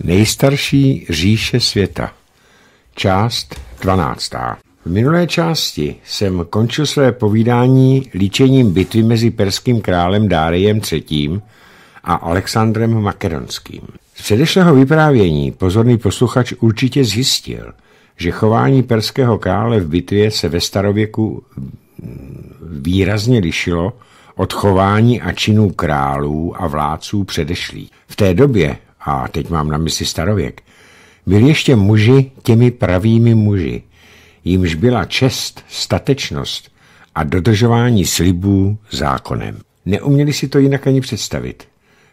Nejstarší říše světa. Část 12. V minulé části jsem končil své povídání líčením bitvy mezi perským králem Dáriem III. a Alexandrem Makedonským. Z předešlého vyprávění pozorný posluchač určitě zjistil, že chování perského krále v bitvě se ve starověku výrazně lišilo od chování a činů králů a vládců předešlých. V té době a teď mám na mysli starověk, byli ještě muži těmi pravými muži, jimž byla čest, statečnost a dodržování slibů zákonem. Neuměli si to jinak ani představit.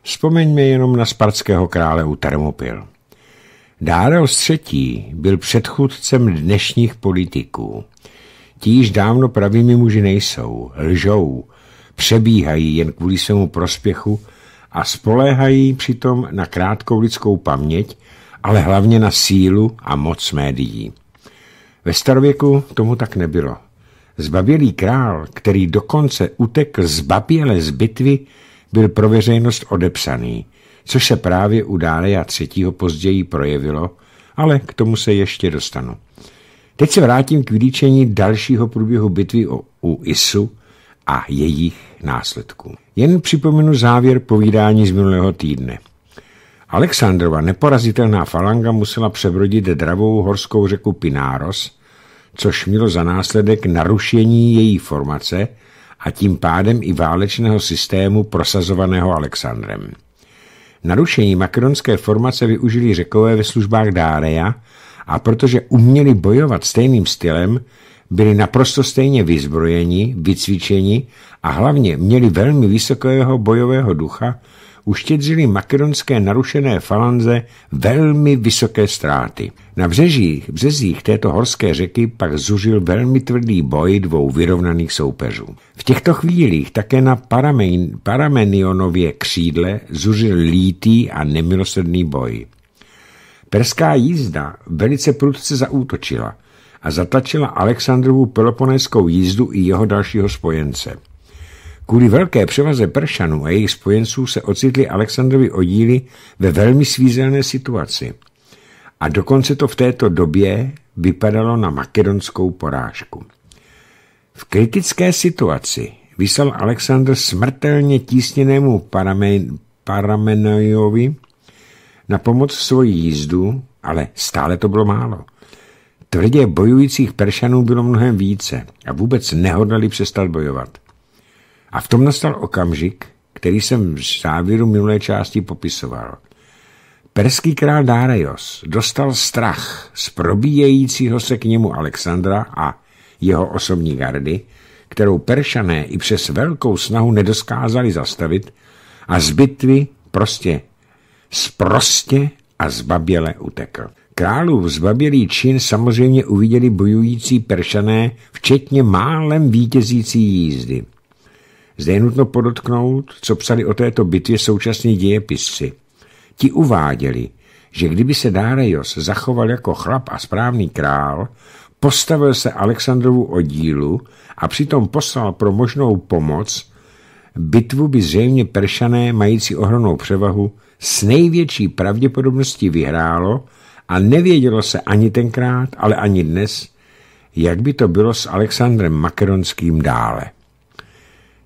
Vzpomeňme jenom na spartského krále u Termopil. Dárel III. byl předchůdcem dnešních politiků. Ti již dávno pravými muži nejsou, lžou, přebíhají jen kvůli svému prospěchu a spoléhají přitom na krátkou lidskou paměť, ale hlavně na sílu a moc médií. Ve starověku tomu tak nebylo. Zbabělý král, který dokonce utekl zbaběle z bitvy, byl pro veřejnost odepsaný, což se právě u Dália třetího později projevilo, ale k tomu se ještě dostanu. Teď se vrátím k vylíčení dalšího průběhu bitvy u Isu a jejich následků. Jen připomenu závěr povídání z minulého týdne. Alexandrova neporazitelná falanga musela přebrodit dravou horskou řeku Pináros, což mělo za následek narušení její formace a tím pádem i válečného systému prosazovaného Alexandrem. Narušení makedonské formace využili řekové ve službách Dárea a protože uměli bojovat stejným stylem, byli naprosto stejně vyzbrojeni, vycvičeni a hlavně měli velmi vysokého bojového ducha, uštědřili makedonské narušené falanze velmi vysoké ztráty. Na břežích, březích této horské řeky pak zužil velmi tvrdý boj dvou vyrovnaných soupeřů. V těchto chvílích také na Paramen, Paramenionově křídle zužil lítý a nemilosrdný boj. Perská jízda velice prudce zaútočila a zatačila Alexandrovu peloponéskou jízdu i jeho dalšího spojence. Kvůli velké převaze Peršanů a jejich spojenců se ocitli Alexandrovi oddíly ve velmi svízelné situaci. A dokonce to v této době vypadalo na makedonskou porážku. V kritické situaci vyslal Alexandr smrtelně tísněnému Paramenojovi na pomoc svoji jízdu, ale stále to bylo málo. Tvrdě bojujících Peršanů bylo mnohem více a vůbec nehodlali přestat bojovat. A v tom nastal okamžik, který jsem v závěru minulé části popisoval. Perský král Dárejos dostal strach z probíjejícího se k němu Alexandra a jeho osobní gardy, kterou Peršané i přes velkou snahu nedoskázali zastavit a z bitvy prostě sprostě a zbaběle utekl. Králův zbabělý čin samozřejmě uviděli bojující peršané, včetně málem vítězící jízdy. Zde je nutno podotknout, co psali o této bitvě současní dějepisci. Ti uváděli, že kdyby se Dárejos zachoval jako chlap a správný král, postavil se Alexandrovu oddílu a přitom poslal pro možnou pomoc, bitvu by zřejmě Peršané, mající ohromnou převahu, s největší pravděpodobností vyhrálo a nevědělo se ani tenkrát, ale ani dnes, jak by to bylo s Alexandrem Makeronským dále.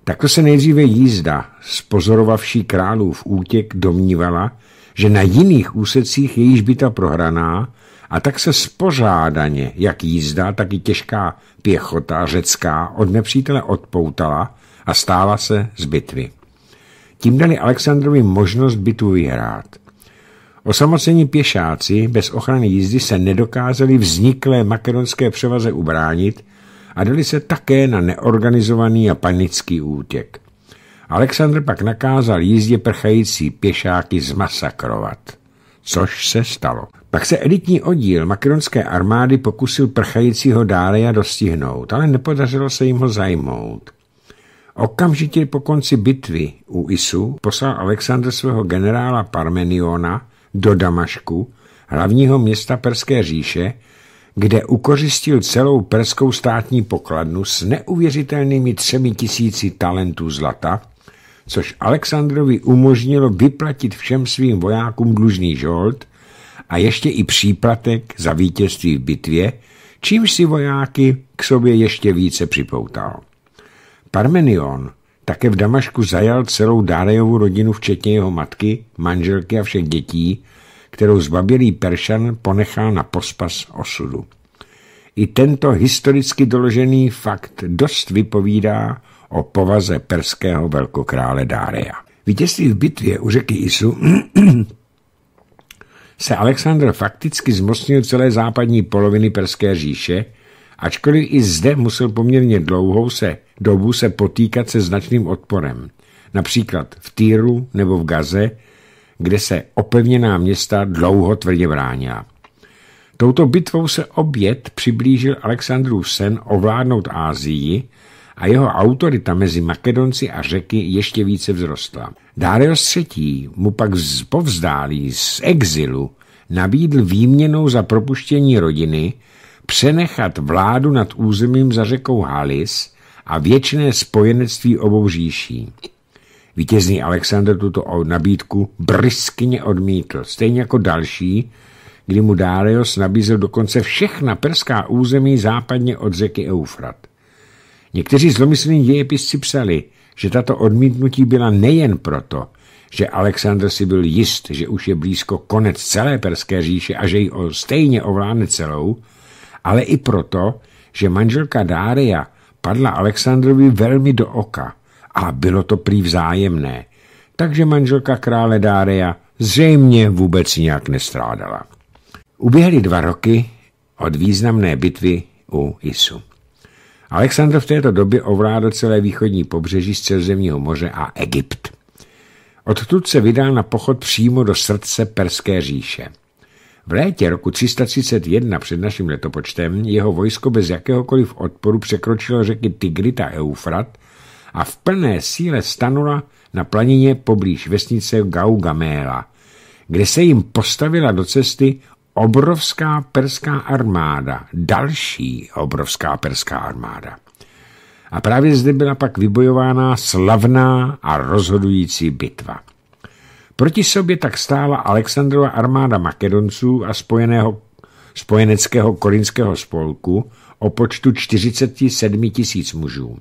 Takto se nejdříve jízda, spozorovavší králův útěk, domnívala, že na jiných úsecích je již byta prohraná a tak se spořádaně, jak jízda, tak i těžká pěchota řecká od nepřítele odpoutala a stála se z bitvy. Tím dali Alexandrovi možnost bitu vyhrát – Osamocení pěšáci bez ochrany jízdy se nedokázali vzniklé makedonské převaze ubránit a dali se také na neorganizovaný a panický útěk. Alexandr pak nakázal jízdě prchající pěšáky zmasakrovat, což se stalo. Pak se elitní oddíl makedonské armády pokusil prchajícího dále a dostihnout, ale nepodařilo se jim ho zajmout. Okamžitě po konci bitvy u Isu poslal Alexandr svého generála Parmeniona do Damašku, hlavního města Perské říše, kde ukořistil celou perskou státní pokladnu s neuvěřitelnými třemi tisíci talentů zlata, což Alexandrovi umožnilo vyplatit všem svým vojákům dlužný žold a ještě i příplatek za vítězství v bitvě, čímž si vojáky k sobě ještě více připoutal. Parmenion také v Damašku zajal celou Dárejovu rodinu, včetně jeho matky, manželky a všech dětí, kterou zbabělý Peršan ponechal na pospas osudu. I tento historicky doložený fakt dost vypovídá o povaze perského velkokrále Dáreja. Vítězství v bitvě u řeky Isu se Alexandr fakticky zmocnil celé západní poloviny Perské říše, ačkoliv i zde musel poměrně dlouhou se dobu se potýkat se značným odporem, například v Týru nebo v Gaze, kde se opevněná města dlouho tvrdě bránila. Touto bitvou se oběd přiblížil Alexandrův sen ovládnout Ázii a jeho autorita mezi Makedonci a řeky ještě více vzrostla. Darius III. mu pak z povzdálí z exilu nabídl výměnou za propuštění rodiny přenechat vládu nad územím za řekou Halis a věčné spojenectví obou říší. Vítězný Alexander tuto nabídku briskně odmítl, stejně jako další, kdy mu Darius nabízel dokonce všechna perská území západně od řeky Eufrat. Někteří zlomyslní dějepisci psali, že tato odmítnutí byla nejen proto, že Alexandr si byl jist, že už je blízko konec celé perské říše a že ji stejně ovládne celou, ale i proto, že manželka Dária padla Alexandrovi velmi do oka a bylo to prý vzájemné, takže manželka krále Dária zřejmě vůbec nijak nestrádala. Uběhly dva roky od významné bitvy u Isu. Alexandr v této době ovládl celé východní pobřeží Celzemního moře a Egypt. Odtud se vydal na pochod přímo do srdce Perské říše. V létě roku 331 před naším letopočtem jeho vojsko bez jakéhokoliv odporu překročilo řeky Tigrit a Eufrat a v plné síle stanula na planině poblíž vesnice Gaugamela, kde se jim postavila do cesty obrovská perská armáda, další obrovská perská armáda. A právě zde byla pak vybojována slavná a rozhodující bitva. Proti sobě tak stála Alexandrova armáda Makedonců a spojeného, spojeneckého korinského spolku o počtu 47 tisíc mužů.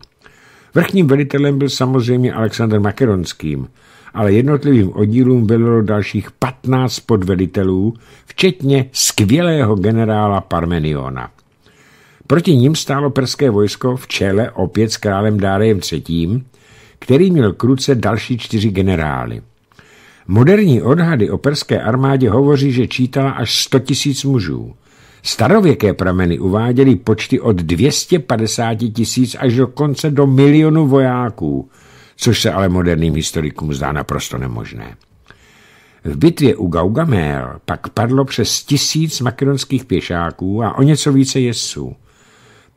Vrchním velitelem byl samozřejmě Alexandr Makedonským, ale jednotlivým oddílům bylo dalších 15 podvelitelů, včetně skvělého generála Parmeniona. Proti ním stálo perské vojsko v čele opět s králem Dárejem III., který měl kruce další čtyři generály – Moderní odhady o perské armádě hovoří, že čítala až 100 tisíc mužů. Starověké prameny uváděly počty od 250 tisíc až do konce do milionu vojáků, což se ale moderním historikům zdá naprosto nemožné. V bitvě u Gaugamel pak padlo přes tisíc makedonských pěšáků a o něco více jezdců.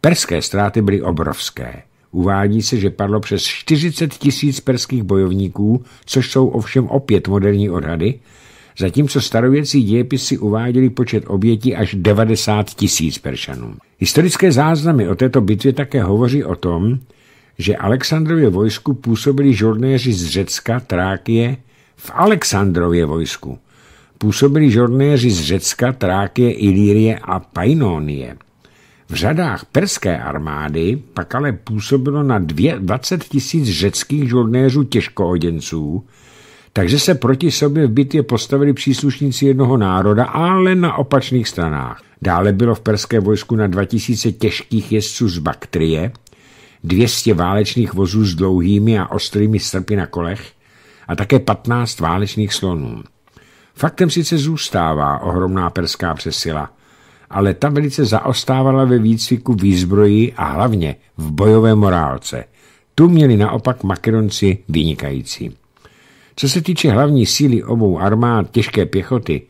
Perské ztráty byly obrovské. Uvádí se, že padlo přes 40 tisíc perských bojovníků, což jsou ovšem opět moderní odhady, zatímco starověcí dějepisy uváděli počet obětí až 90 tisíc Peršanů. Historické záznamy o této bitvě také hovoří o tom, že Alexandrově vojsku působili žornéři z Řecka, Trákie, v Alexandrově vojsku působili žornéři z Řecka, Trákie, Ilírie a Painonie. V řadách perské armády pak ale působilo na dvě, 20 tisíc řeckých žoldnéřů těžkooděnců, takže se proti sobě v bitvě postavili příslušníci jednoho národa, ale na opačných stranách. Dále bylo v perské vojsku na 2000 těžkých jezdců z Baktrie, 200 válečných vozů s dlouhými a ostrými srpy na kolech a také 15 válečných slonů. Faktem sice zůstává ohromná perská přesila – ale ta velice zaostávala ve výcviku výzbroji a hlavně v bojové morálce. Tu měli naopak Makedonci vynikající. Co se týče hlavní síly obou armád těžké pěchoty,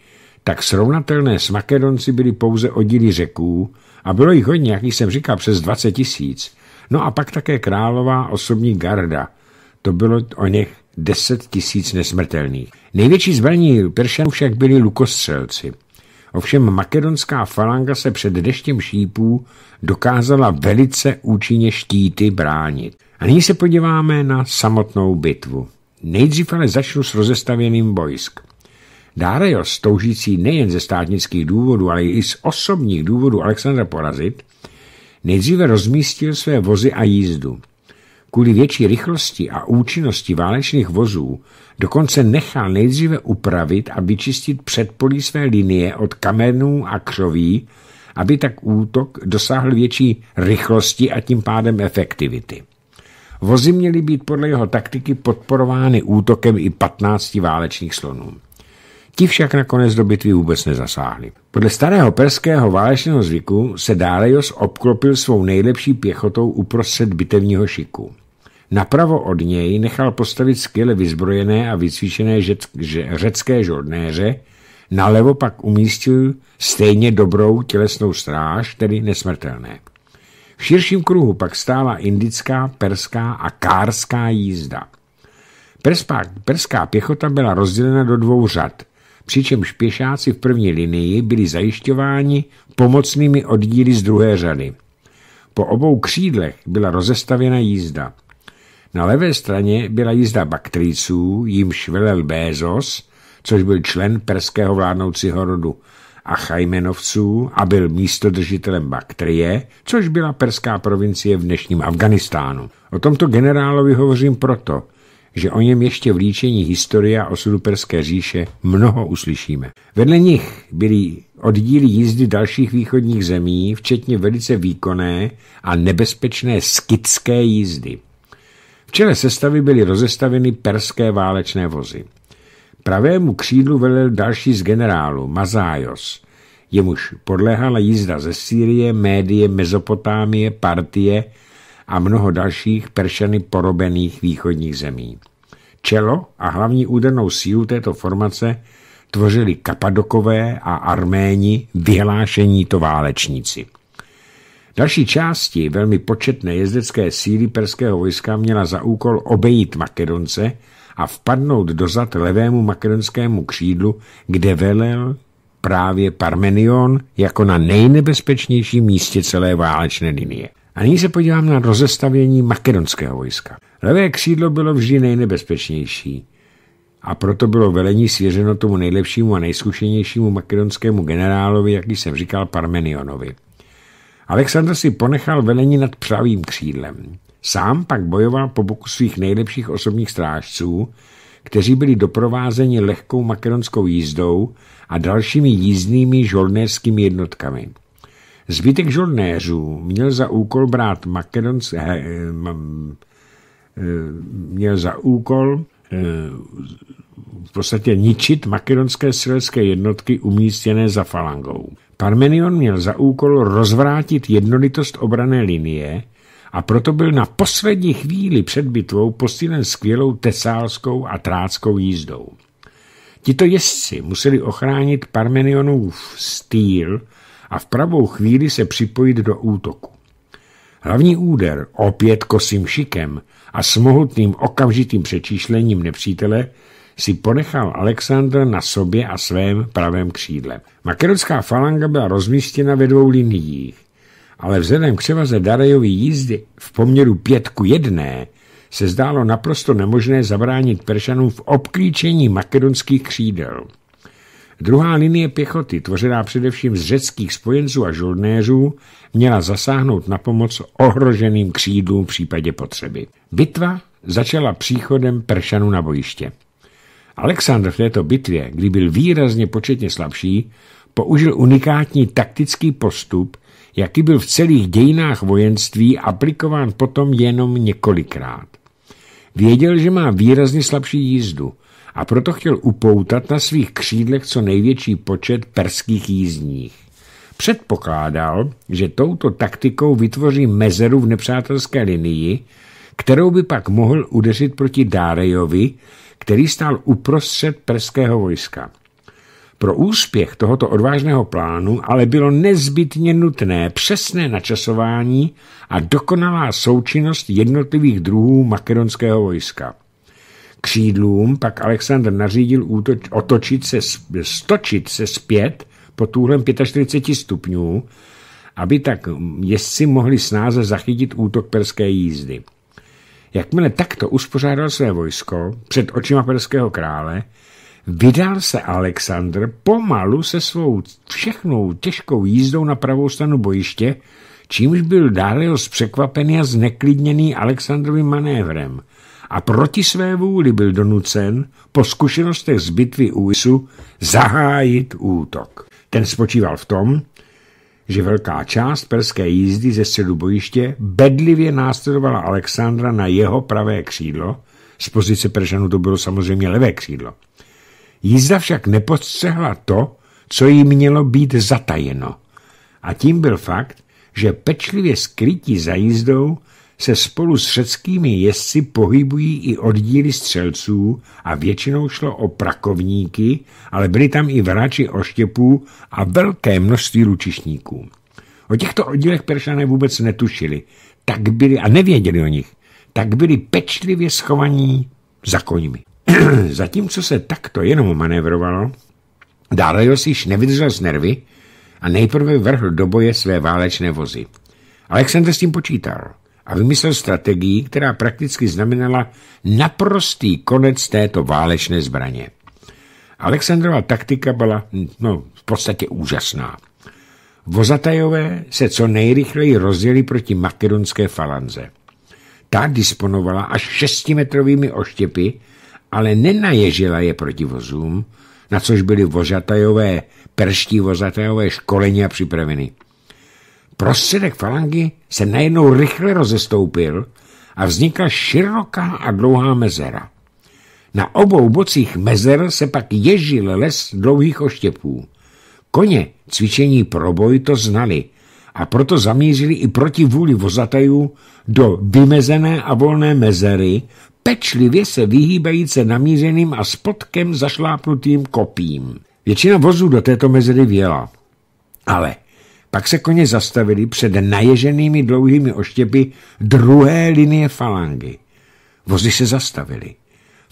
tak srovnatelné s Makedonci byly pouze oddíly řeků a bylo jich hodně, jak jsem říkal, přes 20 tisíc. No a pak také králová osobní garda. To bylo o něch 10 tisíc nesmrtelných. Největší zbraní Peršanů však byli lukostřelci. Ovšem makedonská falanga se před deštěm šípů dokázala velice účinně štíty bránit. A nyní se podíváme na samotnou bitvu. Nejdřív ale začnu s rozestavěným bojsk. Darius, toužící nejen ze státnických důvodů, ale i z osobních důvodů Alexandra porazit, nejdříve rozmístil své vozy a jízdu. Kvůli větší rychlosti a účinnosti válečných vozů Dokonce nechal nejdříve upravit a vyčistit předpolí své linie od kamenů a křoví, aby tak útok dosáhl větší rychlosti a tím pádem efektivity. Vozy měly být podle jeho taktiky podporovány útokem i 15 válečných slonů. Ti však nakonec do bitvy vůbec nezasáhli. Podle starého perského válečného zvyku se Dálejos obklopil svou nejlepší pěchotou uprostřed bitevního šiku. Napravo od něj nechal postavit skvěle vyzbrojené a vycvičené řecké žodnéře, nalevo pak umístil stejně dobrou tělesnou stráž, tedy nesmrtelné. V širším kruhu pak stála indická, perská a kárská jízda. Perspá, perská pěchota byla rozdělena do dvou řad, přičemž pěšáci v první linii byli zajišťováni pomocnými oddíly z druhé řady. Po obou křídlech byla rozestavěna jízda. Na levé straně byla jízda baktrýců, jimž velel Bézos, což byl člen perského vládnoucího rodu a Chajmenovců, a byl místodržitelem Baktrie, což byla perská provincie v dnešním Afganistánu. O tomto generálovi hovořím proto, že o něm ještě v líčení historie a osudu Perské říše mnoho uslyšíme. Vedle nich byly oddíly jízdy dalších východních zemí, včetně velice výkonné a nebezpečné skitské jízdy. V čele sestavy byly rozestaveny perské válečné vozy. Pravému křídlu velel další z generálu, Mazájos. Jemuž podléhala jízda ze Sýrie, Médie, Mezopotámie, Partie a mnoho dalších peršany porobených východních zemí. Čelo a hlavní údernou sílu této formace tvořili Kapadokové a Arméni vyhlášení to válečníci. Další části velmi početné jezdecké síly perského vojska měla za úkol obejít Makedonce a vpadnout dozad levému makedonskému křídlu, kde velel právě Parmenion jako na nejnebezpečnějším místě celé válečné linie. A nyní se podívám na rozestavění makedonského vojska. Levé křídlo bylo vždy nejnebezpečnější a proto bylo velení svěřeno tomu nejlepšímu a nejzkušenějšímu makedonskému generálovi, jaký jsem říkal, Parmenionovi. Alexandr si ponechal velení nad pravým křídlem. Sám pak bojoval po boku svých nejlepších osobních strážců, kteří byli doprovázeni lehkou makedonskou jízdou a dalšími jízdnými žolnéřskými jednotkami. Zbytek žolnéřů měl za úkol brát makedonské... Eh, eh, měl za úkol eh, v podstatě ničit makedonské silecké jednotky umístěné za falangou. Parmenion měl za úkol rozvrátit jednolitost obrané linie a proto byl na poslední chvíli před bitvou posílen skvělou tesálskou a tráckou jízdou. Tito jezdci museli ochránit Parmenionův stýl a v pravou chvíli se připojit do útoku. Hlavní úder, opět kosým šikem a s okamžitým přečíšlením nepřítele, si ponechal Alexandr na sobě a svém pravém křídle. Makedonská falanga byla rozmístěna ve dvou liniích, ale vzhledem k převaze Darejovy jízdy v poměru pětku jedné se zdálo naprosto nemožné zabránit Peršanům v obklíčení makedonských křídel. Druhá linie pěchoty, tvořená především z řeckých spojenců a žoldnéřů, měla zasáhnout na pomoc ohroženým křídlům v případě potřeby. Bitva začala příchodem Peršanů na bojiště. Alexandr v této bitvě, kdy byl výrazně početně slabší, použil unikátní taktický postup, jaký byl v celých dějinách vojenství aplikován potom jenom několikrát. Věděl, že má výrazně slabší jízdu a proto chtěl upoutat na svých křídlech co největší počet perských jízdních. Předpokládal, že touto taktikou vytvoří mezeru v nepřátelské linii, kterou by pak mohl udeřit proti Dárejovi, který stál uprostřed perského vojska. Pro úspěch tohoto odvážného plánu ale bylo nezbytně nutné přesné načasování a dokonalá součinnost jednotlivých druhů makedonského vojska. Křídlům pak Alexandr nařídil útoč, otočit se, stočit se zpět pod úhlem 45 stupňů, aby tak jezdci mohli snáze zachytit útok perské jízdy. Jakmile takto uspořádal své vojsko před očima perského krále, vydal se Alexandr pomalu se svou všechnou těžkou jízdou na pravou stranu bojiště, čímž byl Darius překvapený a zneklidněný Alexandrovým manévrem a proti své vůli byl donucen po zkušenostech z bitvy u Isu zahájit útok. Ten spočíval v tom, že velká část perské jízdy ze středu bojiště bedlivě následovala Alexandra na jeho pravé křídlo, z pozice Peršanů to bylo samozřejmě levé křídlo. Jízda však nepodstřehla to, co jí mělo být zatajeno. A tím byl fakt, že pečlivě skrytí za jízdou se spolu s řeckými jezdci pohybují i oddíly střelců a většinou šlo o prakovníky, ale byli tam i vráči oštěpů a velké množství ručišníků. O těchto oddílech peršané vůbec netušili, tak byli, a nevěděli o nich, tak byli pečlivě schovaní za koňmi. Zatímco se takto jenom manévrovalo, si již nevydržel z nervy a nejprve vrhl do boje své válečné vozy. Alexander s tím počítal a vymyslel strategii, která prakticky znamenala naprostý konec této válečné zbraně. Alexandrová taktika byla no, v podstatě úžasná. Vozatajové se co nejrychleji rozjeli proti makedonské falanze. Ta disponovala až šestimetrovými oštěpy, ale nenaježila je proti vozům, na což byli vozatajové, perští vozatajové školení a připraveni. Prostředek falangy se najednou rychle rozestoupil a vznikla široká a dlouhá mezera. Na obou bocích mezer se pak ježil les dlouhých oštěpů. Koně cvičení proboj to znali a proto zamířili i proti vůli vozatajů do vymezené a volné mezery, pečlivě se vyhýbajíce namířeným a spotkem zašlápnutým kopím. Většina vozů do této mezery věla. Ale pak se koně zastavili před naježenými dlouhými oštěpy druhé linie falangy. Vozy se zastavili.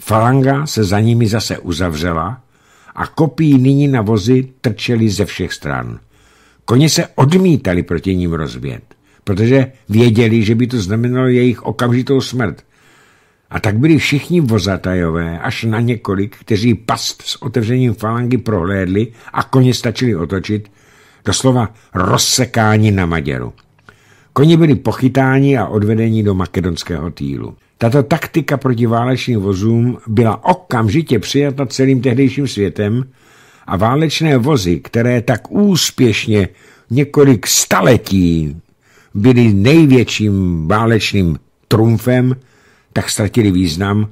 Falanga se za nimi zase uzavřela a kopí nyní na vozy trčeli ze všech stran. Koně se odmítali proti ním rozbět, protože věděli, že by to znamenalo jejich okamžitou smrt. A tak byli všichni vozatajové, až na několik, kteří past s otevřením falangy prohlédli a koně stačili otočit, doslova rozsekáni na Maďaru. Koni byli pochytáni a odvedeni do makedonského týlu. Tato taktika proti válečným vozům byla okamžitě přijata celým tehdejším světem a válečné vozy, které tak úspěšně několik staletí byly největším válečným trumfem, tak ztratili význam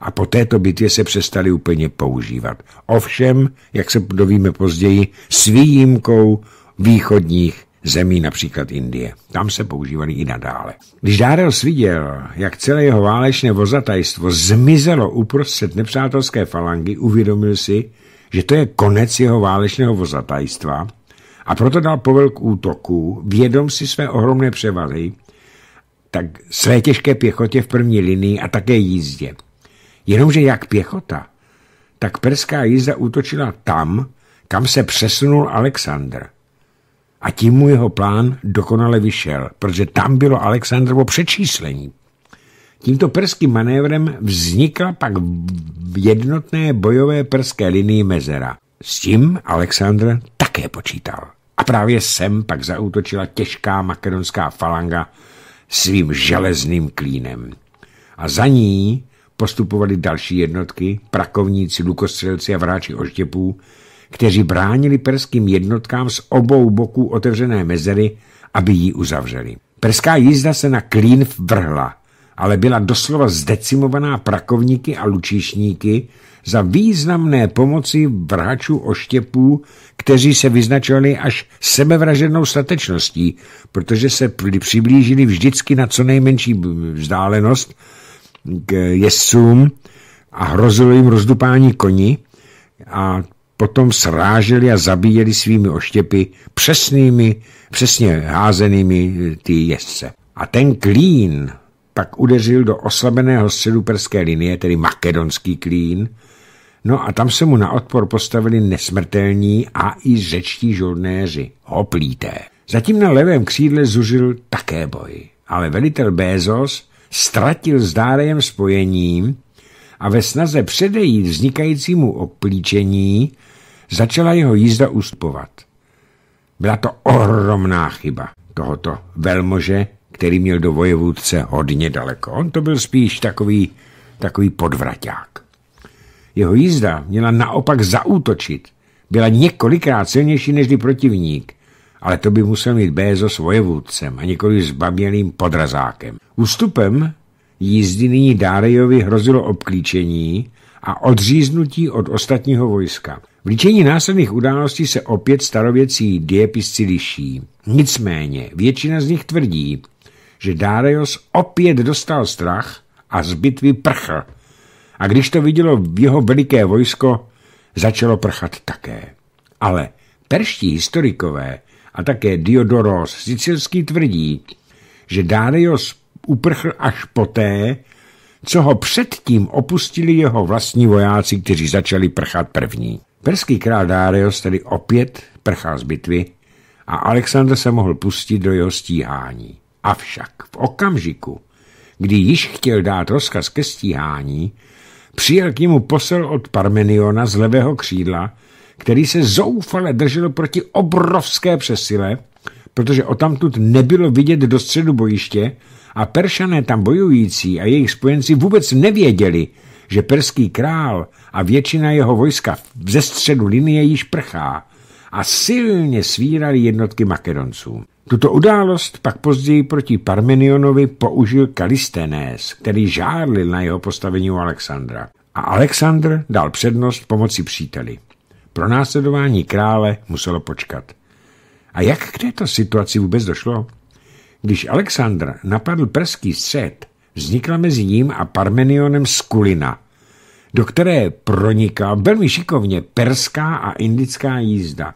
a po této bitvě se přestali úplně používat. Ovšem, jak se dovíme později, s výjimkou východních zemí, například Indie. Tam se používali i nadále. Když Dárel sviděl, jak celé jeho válečné vozatajstvo zmizelo uprostřed nepřátelské falangy, uvědomil si, že to je konec jeho válečného vozatajstva a proto dal povel k útoku, vědom si své ohromné převahy, tak své těžké pěchotě v první linii a také jízdě. Jenomže jak pěchota, tak perská jízda útočila tam, kam se přesunul Alexandr. A tím mu jeho plán dokonale vyšel, protože tam bylo Aleksandrovo přečíslení. Tímto perským manévrem vznikla pak jednotné bojové perské linii mezera. S tím Alexandr také počítal. A právě sem pak zautočila těžká makedonská falanga svým železným klínem. A za ní postupovali další jednotky, prakovníci, lukostřelci a vráči oštěpů, kteří bránili perským jednotkám z obou boků otevřené mezery, aby ji uzavřeli. Perská jízda se na klín vrhla, ale byla doslova zdecimovaná prakovníky a lučišníky za významné pomoci vrhačů oštěpů, kteří se vyznačovali až sebevražednou statečností, protože se přiblížili vždycky na co nejmenší vzdálenost k jezdcům a hrozilo jim rozdupání koni a potom sráželi a zabíjeli svými oštěpy přesnými, přesně házenými eh, ty jezdce. A ten klín pak udeřil do oslabeného středu perské linie, tedy makedonský klín, No a tam se mu na odpor postavili nesmrtelní a i řečtí žoldnéři, hoplíté. Zatím na levém křídle zužil také boj, ale velitel Bezos ztratil s dárejem spojením a ve snaze předejít vznikajícímu oplíčení začala jeho jízda ustupovat. Byla to ohromná chyba tohoto velmože, který měl do vojevůdce hodně daleko. On to byl spíš takový, takový podvraťák. Jeho jízda měla naopak zaútočit. Byla několikrát silnější než protivník, ale to by musel mít Bézo s vojevůdcem a nikoli s babělým podrazákem. Ústupem jízdy nyní Dárejovi hrozilo obklíčení a odříznutí od ostatního vojska líčení následných událostí se opět starověcí diepisci liší. Nicméně většina z nich tvrdí, že Darius opět dostal strach a z bitvy prchl. A když to vidělo jeho veliké vojsko, začalo prchat také. Ale perští historikové a také Diodoros Sicilský tvrdí, že Darius uprchl až poté, co ho předtím opustili jeho vlastní vojáci, kteří začali prchat první. Perský král Darius tedy opět prchal z bitvy a Alexandr se mohl pustit do jeho stíhání. Avšak v okamžiku, kdy již chtěl dát rozkaz ke stíhání, přijel k němu posel od Parmeniona z levého křídla, který se zoufale držel proti obrovské přesile, protože odtamtud nebylo vidět do středu bojiště a peršané tam bojující a jejich spojenci vůbec nevěděli, že perský král a většina jeho vojska ze středu linie již prchá a silně svírali jednotky Makedonců. Tuto událost pak později proti Parmenionovi použil Kalistenes, který žárlil na jeho postavení u Alexandra. A Alexandr dal přednost pomoci příteli. Pro následování krále muselo počkat. A jak k této situaci vůbec došlo? Když Alexandr napadl perský střed, vznikla mezi ním a Parmenionem Skulina, do které proniká velmi šikovně perská a indická jízda.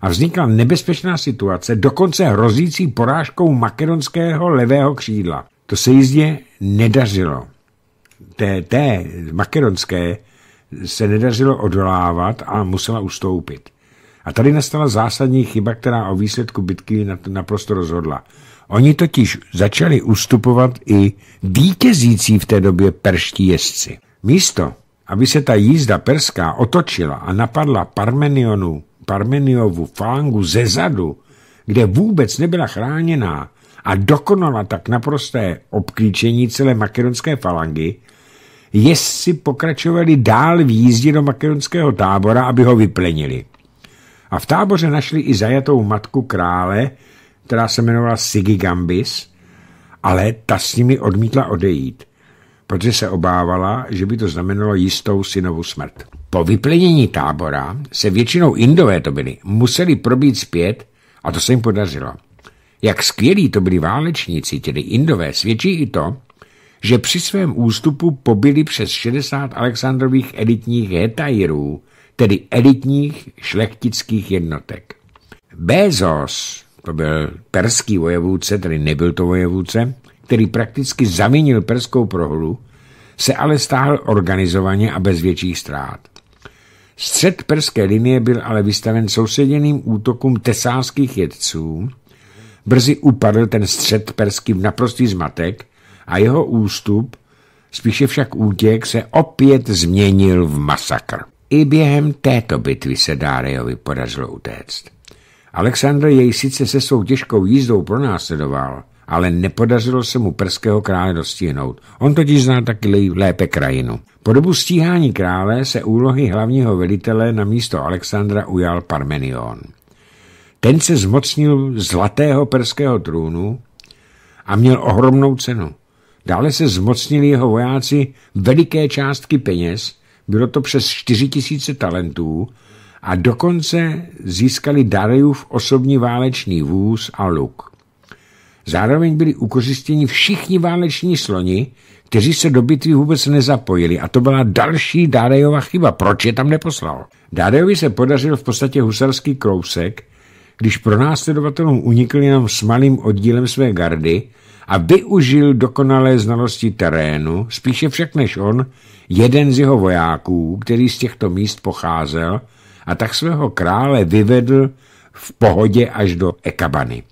A vznikla nebezpečná situace, dokonce hrozící porážkou makedonského levého křídla. To se jízdě nedařilo. Té, té makedonské se nedařilo odolávat a musela ustoupit. A tady nastala zásadní chyba, která o výsledku bitky naprosto rozhodla. Oni totiž začali ustupovat i vítězící v té době perští jezdci. Místo, aby se ta jízda perská otočila a napadla Parmenionu, Parmeniovu falangu ze zadu, kde vůbec nebyla chráněná a dokonala tak naprosté obklíčení celé makedonské falangy, jezdci pokračovali dál v jízdě do makedonského tábora, aby ho vyplenili. A v táboře našli i zajatou matku krále, která se jmenovala Sigi Gambis, ale ta s nimi odmítla odejít, protože se obávala, že by to znamenalo jistou synovou smrt. Po vyplnění tábora se většinou Indové to byli, museli probít zpět a to se jim podařilo. Jak skvělí to byli válečníci, tedy Indové, svědčí i to, že při svém ústupu pobyli přes 60 Alexandrových elitních hetajrů, tedy elitních šlechtických jednotek. Bezos to byl perský vojevůdce, tedy nebyl to vojevůdce, který prakticky zavinil perskou prohlu, se ale stáhl organizovaně a bez větších ztrát. Střed perské linie byl ale vystaven souseděným útokům tesánských jedců, brzy upadl ten střed perský v naprostý zmatek a jeho ústup, spíše však útěk, se opět změnil v masakr. I během této bitvy se Dárejovi podařilo utéct. Alexandr jej sice se svou těžkou jízdou pronásledoval, ale nepodařilo se mu perského krále dostihnout. On totiž zná taky lépe krajinu. Po dobu stíhání krále se úlohy hlavního velitele na místo Alexandra ujal Parmenion. Ten se zmocnil zlatého perského trůnu a měl ohromnou cenu. Dále se zmocnili jeho vojáci veliké částky peněz, bylo to přes 4000 talentů a dokonce získali Darejův osobní válečný vůz a luk. Zároveň byli ukořistěni všichni váleční sloni, kteří se do bitvy vůbec nezapojili a to byla další dárejová chyba. Proč je tam neposlal? Dárejovi se podařil v podstatě husarský krousek, když pro následovatelům unikl jenom s malým oddílem své gardy a využil dokonalé znalosti terénu, spíše však než on, jeden z jeho vojáků, který z těchto míst pocházel a tak svého krále vyvedl v pohodě až do Ekabany.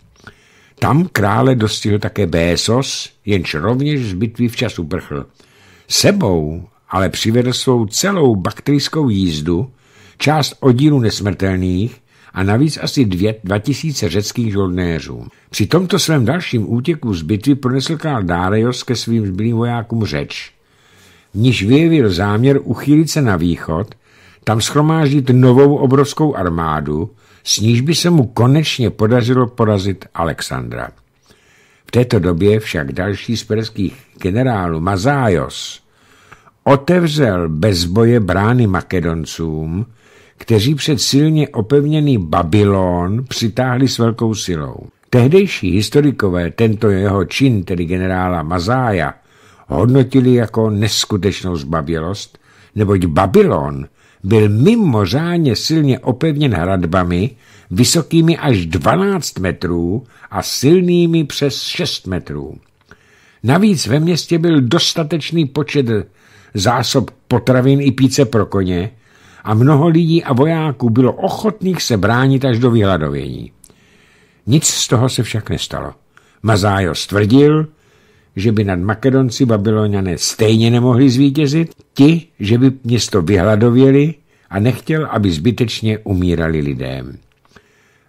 Tam krále dostihl také Bésos, jenž rovněž z bitvy včas uprchl. Sebou ale přivedl svou celou bakterijskou jízdu, část oddílu nesmrtelných a navíc asi dvě, dva tisíce řeckých žoldnéřů. Při tomto svém dalším útěku z bitvy pronesl král Dárejos ke svým zbylým vojákům řeč. V níž vyjevil záměr uchýlit se na východ tam schromáždit novou obrovskou armádu, s níž by se mu konečně podařilo porazit Alexandra. V této době však další z perských generálů Mazájos otevřel bez boje brány Makedoncům, kteří před silně opevněný Babylon přitáhli s velkou silou. Tehdejší historikové tento jeho čin, tedy generála Mazája, hodnotili jako neskutečnou zbabělost, neboť Babylon byl mimořádně silně opevněn hradbami, vysokými až 12 metrů a silnými přes 6 metrů. Navíc ve městě byl dostatečný počet zásob potravin i píce pro koně a mnoho lidí a vojáků bylo ochotných se bránit až do vyhladovění. Nic z toho se však nestalo. Mazájo stvrdil, že by nad Makedonci Babyloniané stejně nemohli zvítězit, ti, že by město vyhladověli a nechtěl, aby zbytečně umírali lidé.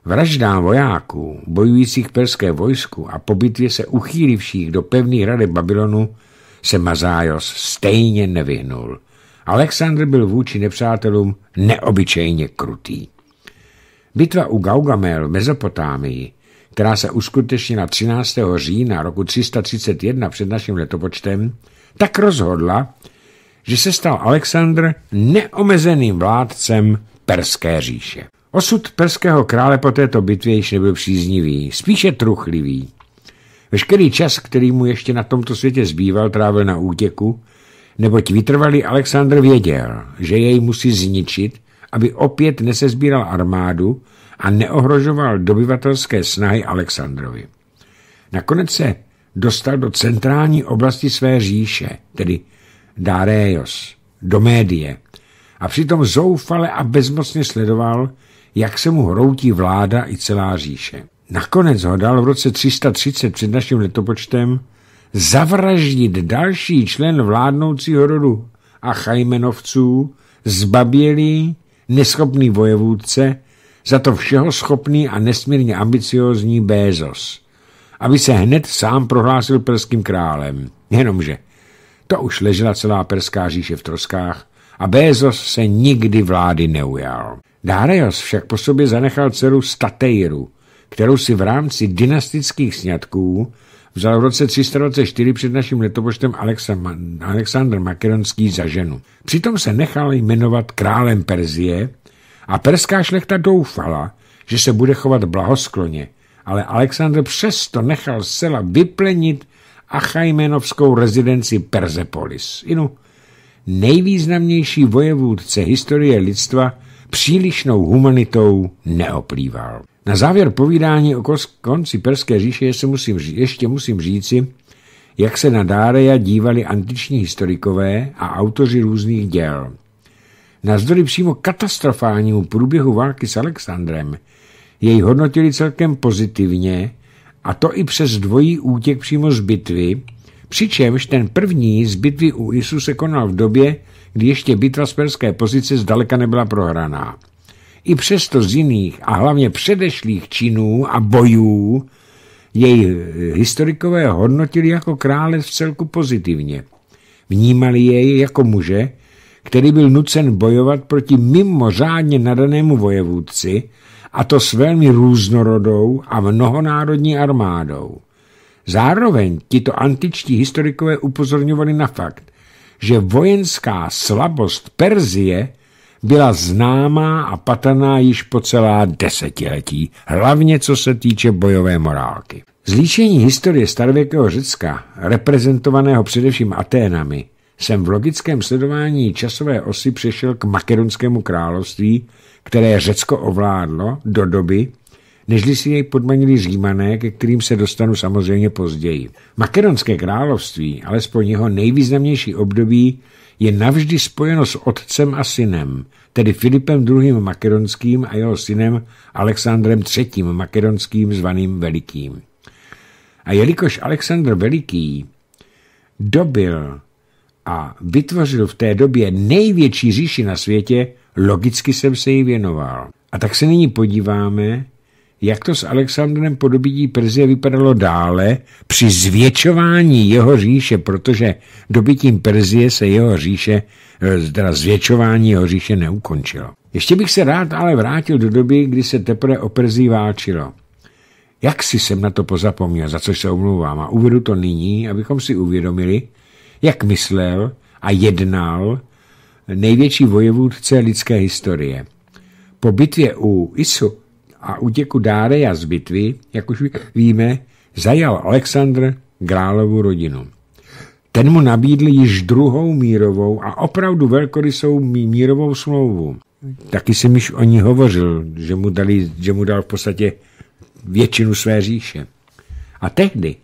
Vraždám vojáků, bojujících perské vojsku a po bitvě se uchýlivších do pevných rady Babylonu se Mazájos stejně nevyhnul. Alexandr byl vůči nepřátelům neobyčejně krutý. Bitva u Gaugamel v Mezopotámii která se uskutečnila 13. října roku 331 před naším letopočtem, tak rozhodla, že se stal Alexandr neomezeným vládcem Perské říše. Osud perského krále po této bitvě již nebyl příznivý, spíše truchlivý. Veškerý čas, který mu ještě na tomto světě zbýval, trávil na útěku, neboť vytrvalý Alexandr věděl, že jej musí zničit, aby opět nesezbíral armádu, a neohrožoval dobyvatelské snahy Alexandrovi. Nakonec se dostal do centrální oblasti své říše, tedy Dareios, do médie, a přitom zoufale a bezmocně sledoval, jak se mu hroutí vláda i celá říše. Nakonec ho dal v roce 330 před naším letopočtem zavraždit další člen vládnoucího rodu a chajmenovců, zbabělý, neschopný vojevůdce, za to všeho schopný a nesmírně ambiciózní Bézos, aby se hned sám prohlásil perským králem. Jenomže to už ležela celá perská říše v troskách a Bézos se nikdy vlády neujal. Darius však po sobě zanechal dceru Statejru, kterou si v rámci dynastických sňatků vzal v roce 324 před naším letopočtem Aleksandr Alexandr Makedonský za ženu. Přitom se nechal jmenovat králem Perzie a perská šlechta doufala, že se bude chovat blahoskloně, ale Alexandr přesto nechal zcela vyplenit achajmenovskou rezidenci Persepolis. Inu, nejvýznamnější vojevůdce historie lidstva přílišnou humanitou neoplýval. Na závěr povídání o konci Perské říše ještě musím, ještě musím říci, jak se na Dáreja dívali antiční historikové a autoři různých děl. Nazdory přímo katastrofálnímu průběhu války s Alexandrem jej hodnotili celkem pozitivně a to i přes dvojí útěk přímo z bitvy, přičemž ten první z bitvy u Isu se konal v době, kdy ještě bitva z perské pozice zdaleka nebyla prohraná. I přesto z jiných a hlavně předešlých činů a bojů jej eh, historikové hodnotili jako krále v celku pozitivně. Vnímali jej jako muže, který byl nucen bojovat proti mimořádně nadanému vojevůdci, a to s velmi různorodou a mnohonárodní armádou. Zároveň tito antičtí historikové upozorňovali na fakt, že vojenská slabost Perzie byla známá a patrná již po celá desetiletí, hlavně co se týče bojové morálky. Zlíčení historie starověkého Řecka, reprezentovaného především Aténami, jsem v logickém sledování časové osy přešel k makedonskému království, které Řecko ovládlo do doby, nežli si jej podmanili římané, ke kterým se dostanu samozřejmě později. Makedonské království, alespoň jeho nejvýznamnější období, je navždy spojeno s otcem a synem, tedy Filipem II. Makedonským a jeho synem Alexandrem III. Makedonským zvaným Velikým. A jelikož Alexandr Veliký dobil a vytvořil v té době největší říši na světě, logicky jsem se jí věnoval. A tak se nyní podíváme, jak to s Alexandrem podobití Perzie vypadalo dále při zvětšování jeho říše, protože dobytím Perzie se jeho říše, eh, teda zvětšování jeho říše neukončilo. Ještě bych se rád ale vrátil do doby, kdy se teprve o Perzii válčilo. Jak si jsem na to pozapomněl, za což se omlouvám a uvedu to nyní, abychom si uvědomili, jak myslel a jednal největší vojevůdce lidské historie. Po bitvě u Isu a útěku Dáreja z bitvy, jak už víme, zajal Alexandr Grálovu rodinu. Ten mu nabídl již druhou mírovou a opravdu velkorysou mírovou smlouvu. Taky jsem již o ní hovořil, že mu, dali, že mu dal v podstatě většinu své říše. A tehdy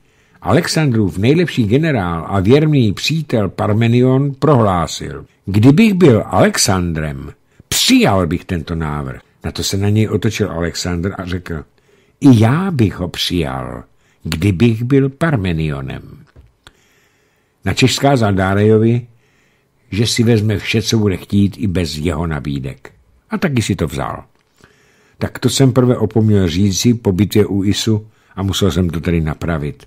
Alexandrův nejlepší generál a věrný přítel Parmenion prohlásil, kdybych byl Alexandrem, přijal bych tento návrh. Na to se na něj otočil Alexandr a řekl, i já bych ho přijal, kdybych byl Parmenionem. Na Češ zkázal že si vezme vše, co bude chtít i bez jeho nabídek. A taky si to vzal. Tak to jsem prvé opomněl říci po bitvě u Isu a musel jsem to tedy napravit.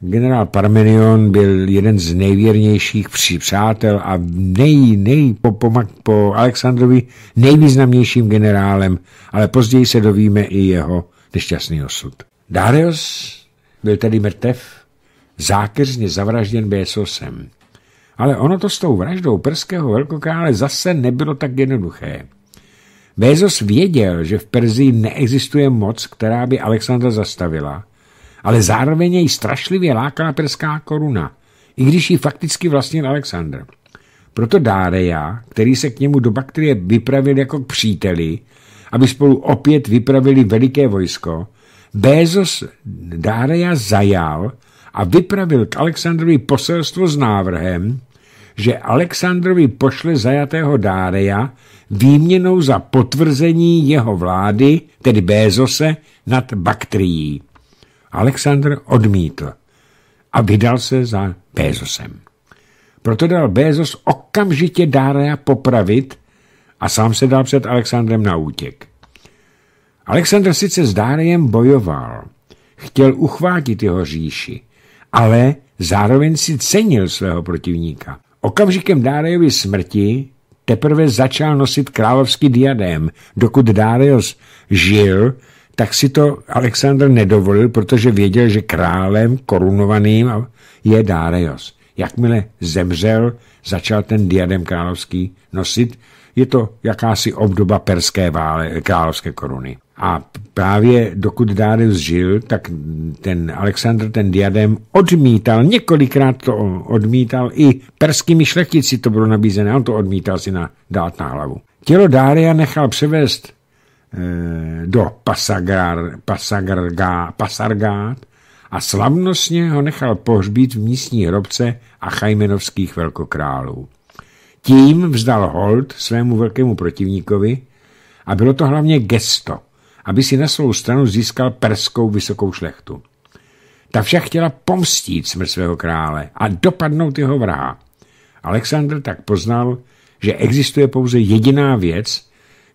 Generál Parmenion byl jeden z nejvěrnějších přátel a nej, nej po, po, po Alexandrovi nejvýznamnějším generálem, ale později se dovíme i jeho nešťastný osud. Darius byl tedy mrtev, zákeřně zavražděn Bésosem. Ale ono to s tou vraždou perského velkokrále zase nebylo tak jednoduché. Bezos věděl, že v Perzii neexistuje moc, která by Alexandra zastavila ale zároveň jej strašlivě lákala perská koruna, i když ji fakticky vlastnil Alexandr. Proto Dáreja, který se k němu do bakterie vypravil jako k příteli, aby spolu opět vypravili veliké vojsko, Bézos Dáreja zajal a vypravil k Alexandrovi poselstvo s návrhem, že Alexandrovi pošle zajatého Dáreja výměnou za potvrzení jeho vlády, tedy Bézose, nad Baktrií. Alexandr odmítl a vydal se za Bézosem. Proto dal Bézos okamžitě Dária popravit a sám se dal před Alexandrem na útěk. Alexandr sice s Dáriem bojoval, chtěl uchvátit jeho říši, ale zároveň si cenil svého protivníka. Okamžikem Dárejovi smrti teprve začal nosit královský diadém, dokud Dárejos žil, tak si to Alexandr nedovolil, protože věděl, že králem korunovaným je Darius. Jakmile zemřel, začal ten diadem královský nosit. Je to jakási obdoba perské vále, královské koruny. A právě dokud Darius žil, tak ten Alexandr ten diadem odmítal, několikrát to odmítal, i perskými šlechtici to bylo nabízené, on to odmítal si na, dát na hlavu. Tělo Dária nechal převést Eh, do Pasagar, Pasagarga, Pasargát a slavnostně ho nechal pohřbít v místní hrobce a chajmenovských velkokrálů. Tím vzdal hold svému velkému protivníkovi a bylo to hlavně gesto, aby si na svou stranu získal perskou vysokou šlechtu. Ta však chtěla pomstít smrt svého krále a dopadnout jeho vraha. Alexandr tak poznal, že existuje pouze jediná věc,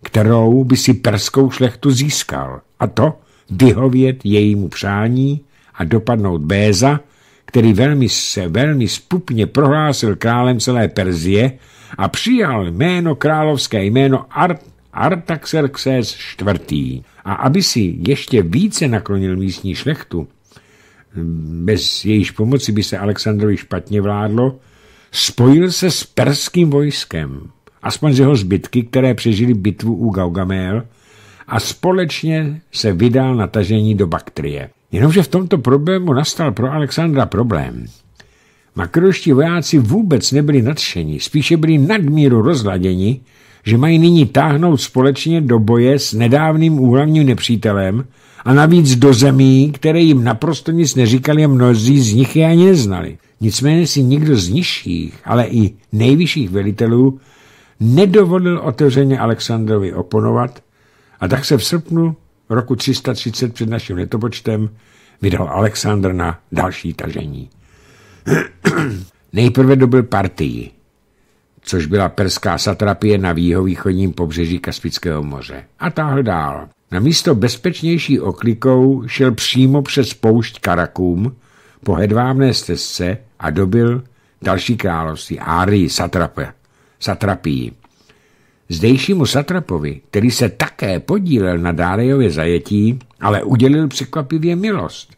kterou by si perskou šlechtu získal, a to vyhovět jejímu přání a dopadnout Béza, který velmi, se velmi spupně prohlásil králem celé Perzie a přijal jméno královské jméno Art, Artaxerxes IV. A aby si ještě více naklonil místní šlechtu, bez jejíž pomoci by se Alexandrovi špatně vládlo, spojil se s perským vojskem aspoň z jeho zbytky, které přežili bitvu u Gaugamel, a společně se vydal na tažení do Baktrie. Jenomže v tomto problému nastal pro Alexandra problém. Makroští vojáci vůbec nebyli nadšení, spíše byli nadmíru rozladěni, že mají nyní táhnout společně do boje s nedávným úhlavním nepřítelem a navíc do zemí, které jim naprosto nic neříkali a mnozí z nich je ani neznali. Nicméně si nikdo z nižších, ale i nejvyšších velitelů nedovolil otevřeně Alexandrovi oponovat a tak se v srpnu roku 330 před naším letopočtem vydal Alexandr na další tažení. Nejprve dobil partii, což byla perská satrapie na výhovýchodním pobřeží Kaspického moře a táhl dál. Na místo bezpečnější oklikou šel přímo přes poušť Karakum po hedvábné stezce a dobil další království, Árii, satrape, satrapii. Zdejšímu satrapovi, který se také podílel na Dárejově zajetí, ale udělil překvapivě milost.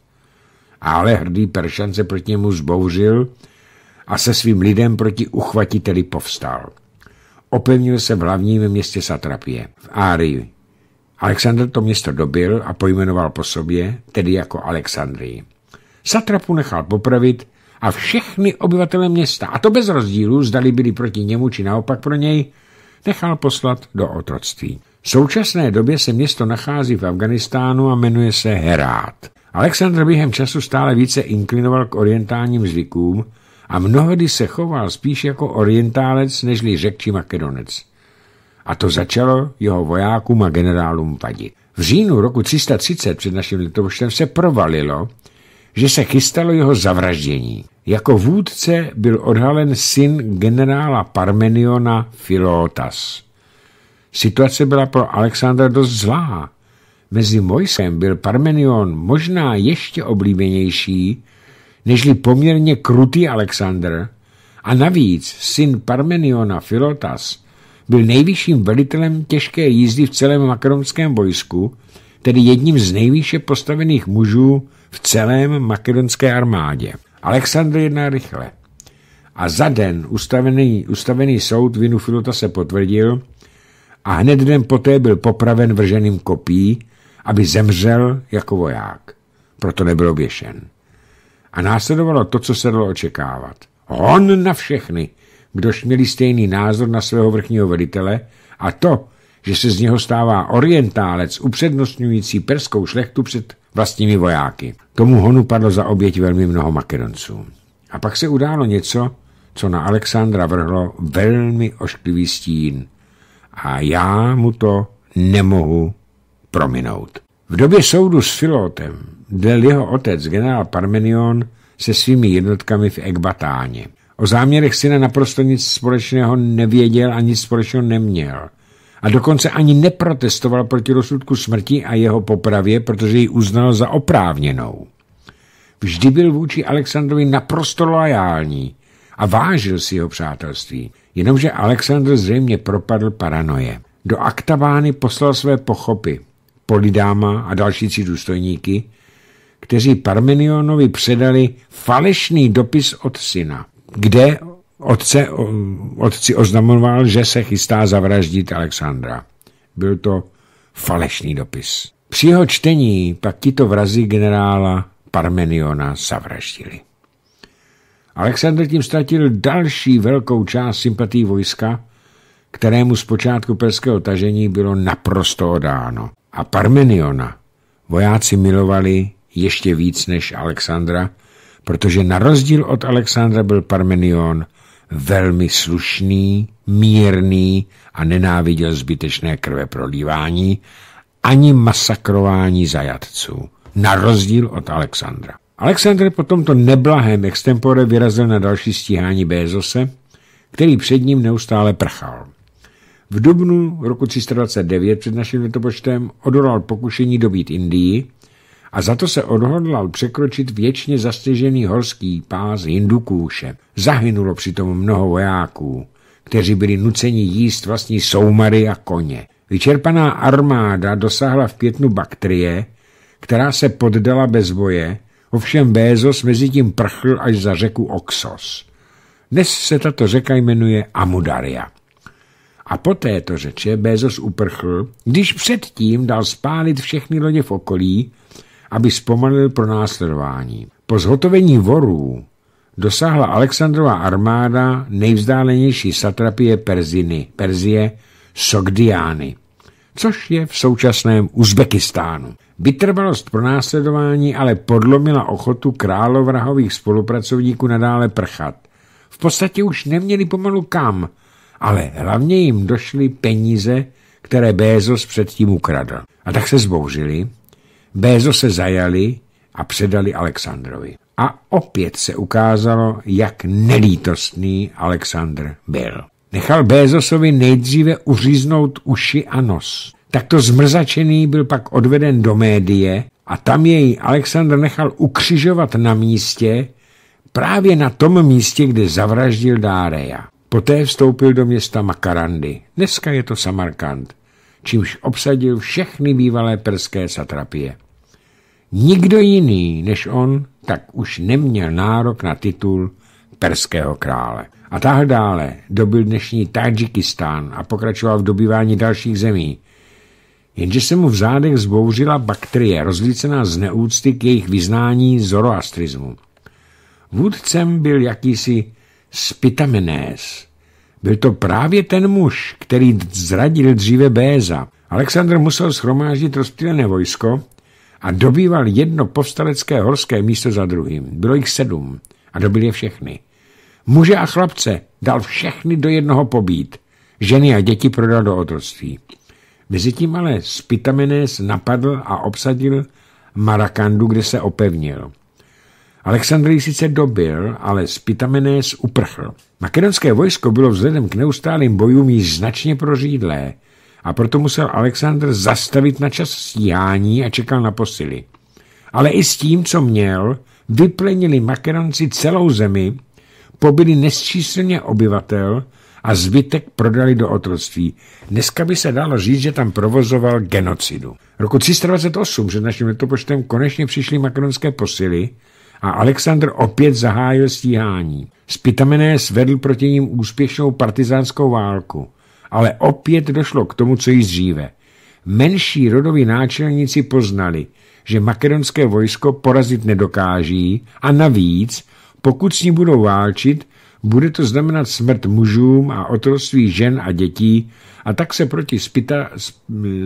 Ale hrdý Peršan se proti němu zbouřil a se svým lidem proti uchvatiteli povstal. Opevnil se v hlavním městě Satrapie, v Árii. Alexandr to město dobil a pojmenoval po sobě, tedy jako Alexandrii. Satrapu nechal popravit a všechny obyvatele města, a to bez rozdílu, zdali byli proti němu či naopak pro něj, nechal poslat do otroctví. V současné době se město nachází v Afganistánu a jmenuje se Herát. Alexandr během času stále více inklinoval k orientálním zvykům a mnohdy se choval spíš jako orientálec nežli řek či makedonec. A to začalo jeho vojákům a generálům vadit. V říjnu roku 330 před naším letopočtem se provalilo, že se chystalo jeho zavraždění. Jako vůdce byl odhalen syn generála Parmeniona Filotas. Situace byla pro Alexandra dost zlá. Mezi Mojsem byl Parmenion možná ještě oblíbenější, nežli poměrně krutý Alexandr, a navíc syn Parmeniona Filotas byl nejvyšším velitelem těžké jízdy v celém makronském vojsku tedy jedním z nejvýše postavených mužů v celém makedonské armádě. Alexandr jedná rychle. A za den ustavený, ustavený soud vinu se potvrdil a hned den poté byl popraven vrženým kopí, aby zemřel jako voják. Proto nebyl oběšen. A následovalo to, co se dalo očekávat. Hon na všechny, kdo měli stejný názor na svého vrchního velitele a to, že se z něho stává orientálec upřednostňující perskou šlechtu před vlastními vojáky. Tomu honu padlo za oběť velmi mnoho makedonců. A pak se událo něco, co na Alexandra vrhlo velmi ošklivý stín. A já mu to nemohu prominout. V době soudu s Filotem del jeho otec, generál Parmenion, se svými jednotkami v Ekbatáně. O záměrech syna naprosto nic společného nevěděl a nic společného neměl a dokonce ani neprotestoval proti rozsudku smrti a jeho popravě, protože ji uznal za oprávněnou. Vždy byl vůči Alexandrovi naprosto loajální a vážil si jeho přátelství, jenomže Alexandr zřejmě propadl paranoje. Do Aktavány poslal své pochopy, Polidáma a další tři důstojníky, kteří Parmenionovi předali falešný dopis od syna, kde Otce, otci oznamoval, že se chystá zavraždit Alexandra. Byl to falešný dopis. Při jeho čtení pak tito vrazi generála Parmeniona zavraždili. Alexandr tím ztratil další velkou část sympatí vojska, kterému z počátku perského tažení bylo naprosto odáno. A Parmeniona vojáci milovali ještě víc než Alexandra, protože na rozdíl od Alexandra byl Parmenion velmi slušný, mírný a nenáviděl zbytečné krve prolívání ani masakrování zajatců, na rozdíl od Alexandra. Alexandr po tomto neblahém extempore vyrazil na další stíhání Bézose, který před ním neustále prchal. V dubnu roku 329 před naším letopočtem odolal pokušení dobít Indii, a za to se odhodlal překročit věčně zastěžený horský pás Hindukůše. Zahynulo přitom mnoho vojáků, kteří byli nuceni jíst vlastní soumary a koně. Vyčerpaná armáda dosáhla v květnu Baktrie, která se poddala bez boje, ovšem Bézos mezi tím prchl až za řeku Oxos. Dnes se tato řeka jmenuje Amudaria. A po této řeče Bézos uprchl, když předtím dal spálit všechny lodě v okolí, aby zpomalil pro následování. Po zhotovení vorů dosáhla Alexandrova armáda nejvzdálenější satrapie Perziny, Perzie Sogdiány, což je v současném Uzbekistánu. Vytrvalost pronásledování ale podlomila ochotu královrahových spolupracovníků nadále prchat. V podstatě už neměli pomalu kam, ale hlavně jim došly peníze, které Bézos předtím ukradl. A tak se zbouřili Bézo se zajali a předali Alexandrovi. A opět se ukázalo, jak nelítostný Alexandr byl. Nechal Bézosovi nejdříve uříznout uši a nos. Takto zmrzačený byl pak odveden do médie a tam jej Alexandr nechal ukřižovat na místě, právě na tom místě, kde zavraždil Dáreja. Poté vstoupil do města Makarandy, dneska je to Samarkand, čímž obsadil všechny bývalé perské satrapie. Nikdo jiný než on tak už neměl nárok na titul perského krále. A tak dále dobil dnešní Tadžikistán a pokračoval v dobývání dalších zemí. Jenže se mu v zádech zbouřila bakterie, rozlícená z neúcty k jejich vyznání zoroastrismu. Vůdcem byl jakýsi Spitamenés. Byl to právě ten muž, který zradil dříve Béza. Alexandr musel schromáždit rozptýlené vojsko a dobýval jedno povstalecké horské místo za druhým. Bylo jich sedm a dobil je všechny. Muže a chlapce dal všechny do jednoho pobít. Ženy a děti prodal do otroctví. Mezitím ale Spitamenes napadl a obsadil Marakandu, kde se opevnil. Alexandrii sice dobil, ale Spitamenes uprchl. Makedonské vojsko bylo vzhledem k neustálým bojům již značně prořídlé a proto musel Alexandr zastavit na čas stíhání a čekal na posily. Ale i s tím, co měl, vyplenili Makedonci celou zemi, pobyli nesčíslně obyvatel a zbytek prodali do otroctví. Dneska by se dalo říct, že tam provozoval genocidu. Roku 328 před naším letopočtem konečně přišly makedonské posily a Alexandr opět zahájil stíhání. Spitamené svedl proti ním úspěšnou partizánskou válku ale opět došlo k tomu, co již dříve. Menší rodoví náčelníci poznali, že makedonské vojsko porazit nedokáží a navíc, pokud s ní budou válčit, bude to znamenat smrt mužům a otroství žen a dětí a tak se proti Spita,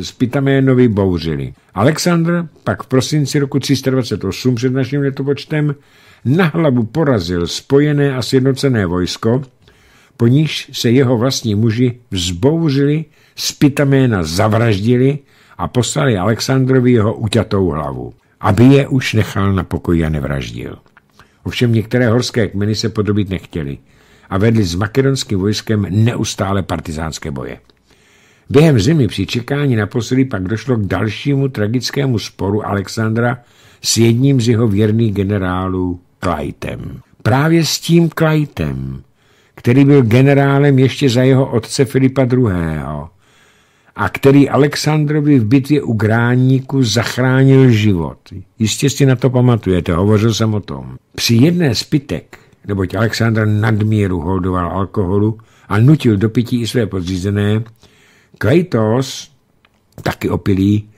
Spitaménovi bouřili. Alexandr pak v prosinci roku 328 před naším letopočtem na hlavu porazil spojené a sjednocené vojsko po níž se jeho vlastní muži vzbouřili, Spitaména zavraždili a poslali Alexandrovi jeho uťatou hlavu, aby je už nechal na pokoji a nevraždil. Ovšem některé horské kmeny se podobit nechtěli a vedli s makedonským vojskem neustále partizánské boje. Během zimy při čekání na posily pak došlo k dalšímu tragickému sporu Alexandra s jedním z jeho věrných generálů Klajtem. Právě s tím Klajtem, který byl generálem ještě za jeho otce Filipa II. a který Alexandrovi v bitvě u Gráníku zachránil život. Jistě si na to pamatujete, hovořil jsem o tom. Při jedné z pitek, neboť Alexandr nadmíru holdoval alkoholu a nutil do pití i své podřízené, Kleitos, taky opilý,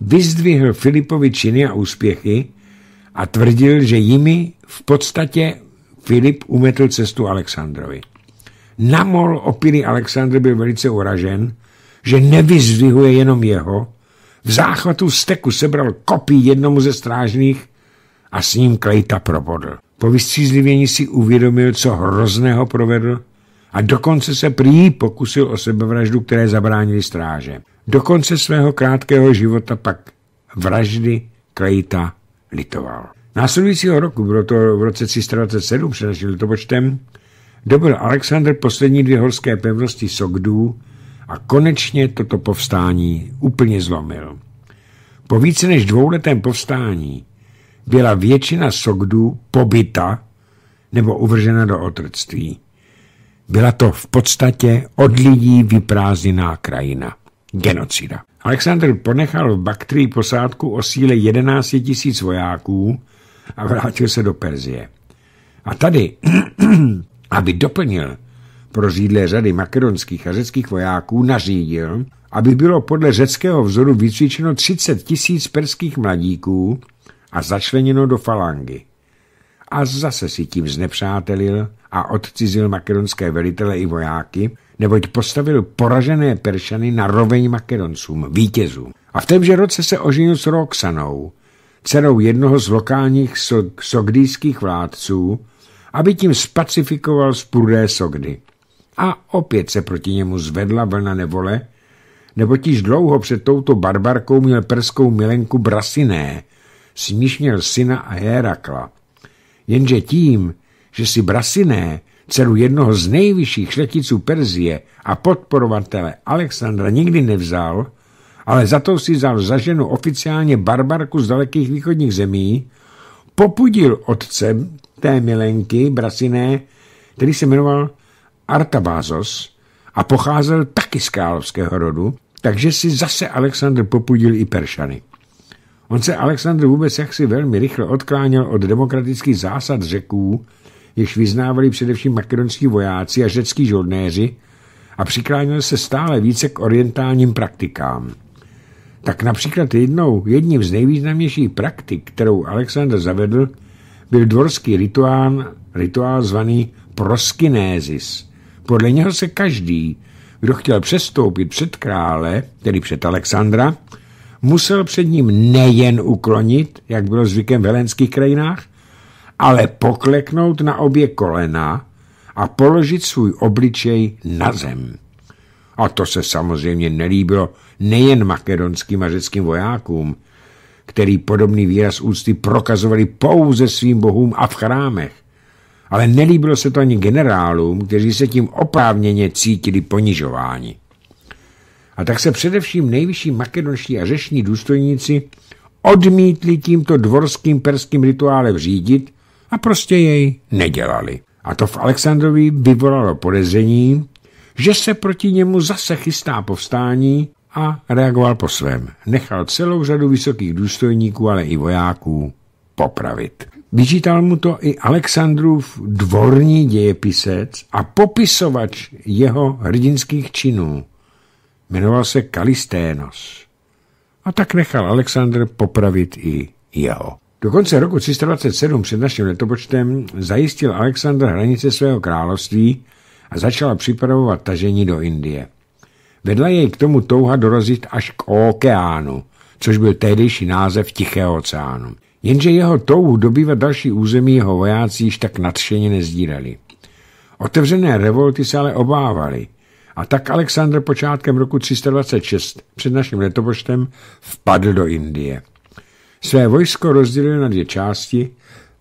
vyzdvihl Filipovi činy a úspěchy a tvrdil, že jimi v podstatě Filip umetl cestu Alexandrovi. Namol opilý Alexandr byl velice uražen, že nevyzvihuje jenom jeho, v záchvatu steku sebral kopí jednomu ze strážných a s ním Klejta probodl. Po vystřízlivění si uvědomil, co hrozného provedl a dokonce se prý pokusil o sebevraždu, které zabránili stráže. Do konce svého krátkého života pak vraždy Klejta litoval. Následujícího roku, bylo to v roce 327 před naším letopočtem, dobil Alexandr poslední dvě horské pevnosti Sogdů a konečně toto povstání úplně zlomil. Po více než dvouletém povstání byla většina Sogdů pobyta nebo uvržena do otrctví. Byla to v podstatě od lidí vyprázdněná krajina. Genocida. Alexandr ponechal v Baktrii posádku o síle 11 000 vojáků, a vrátil se do Perzie. A tady, aby doplnil řídlé řady makedonských a řeckých vojáků, nařídil, aby bylo podle řeckého vzoru vycvičeno 30 tisíc perských mladíků a začleněno do falangy. A zase si tím znepřátelil a odcizil makedonské velitele i vojáky, neboť postavil poražené Peršany na roveň makedoncům, vítězům. A v témže roce se oženil s Roxanou, dcerou jednoho z lokálních so sogdýských vládců, aby tím spacifikoval spuré Sogdy. A opět se proti němu zvedla vlna nevole, neboť již dlouho před touto barbarkou měl perskou milenku Brasiné, smíšněl syna a Herakla. Jenže tím, že si Brasiné, dceru jednoho z nejvyšších šleticů Perzie a podporovatele Alexandra nikdy nevzal, ale za to si vzal za ženu oficiálně barbarku z dalekých východních zemí, popudil otce té milenky Brasiné, který se jmenoval Artabázos a pocházel taky z královského rodu, takže si zase Alexandr popudil i Peršany. On se Alexandr vůbec jaksi velmi rychle odkláněl od demokratických zásad řeků, jež vyznávali především makedonskí vojáci a řecký žoldnéři a přikláněl se stále více k orientálním praktikám. Tak například jednou, jedním z nejvýznamnějších praktik, kterou Alexander zavedl, byl dvorský rituál, rituál zvaný proskinézis. Podle něho se každý, kdo chtěl přestoupit před krále, tedy před Alexandra, musel před ním nejen uklonit, jak bylo zvykem v helenských krajinách, ale pokleknout na obě kolena a položit svůj obličej na zem. A to se samozřejmě nelíbilo nejen makedonským a řeckým vojákům, který podobný výraz úcty prokazovali pouze svým bohům a v chrámech, ale nelíbilo se to ani generálům, kteří se tím oprávněně cítili ponižováni. A tak se především nejvyšší makedonští a řešní důstojníci odmítli tímto dvorským perským rituálem řídit a prostě jej nedělali. A to v Alexandrovi vyvolalo podezření, že se proti němu zase chystá povstání a reagoval po svém. Nechal celou řadu vysokých důstojníků, ale i vojáků popravit. Vyčítal mu to i Aleksandrův dvorní dějepisec a popisovač jeho hrdinských činů. Jmenoval se Kalisténos. A tak nechal Alexandr popravit i jeho. Do konce roku 327 před naším letopočtem zajistil Alexandr hranice svého království a začala připravovat tažení do Indie. Vedla jej k tomu touha dorazit až k okeánu, což byl tehdejší název Tichého oceánu. Jenže jeho touhu dobývat další území jeho vojáci již tak nadšeně nezdírali. Otevřené revolty se ale obávali a tak Alexandr počátkem roku 326 před naším letopočtem vpadl do Indie. Své vojsko rozdělil na dvě části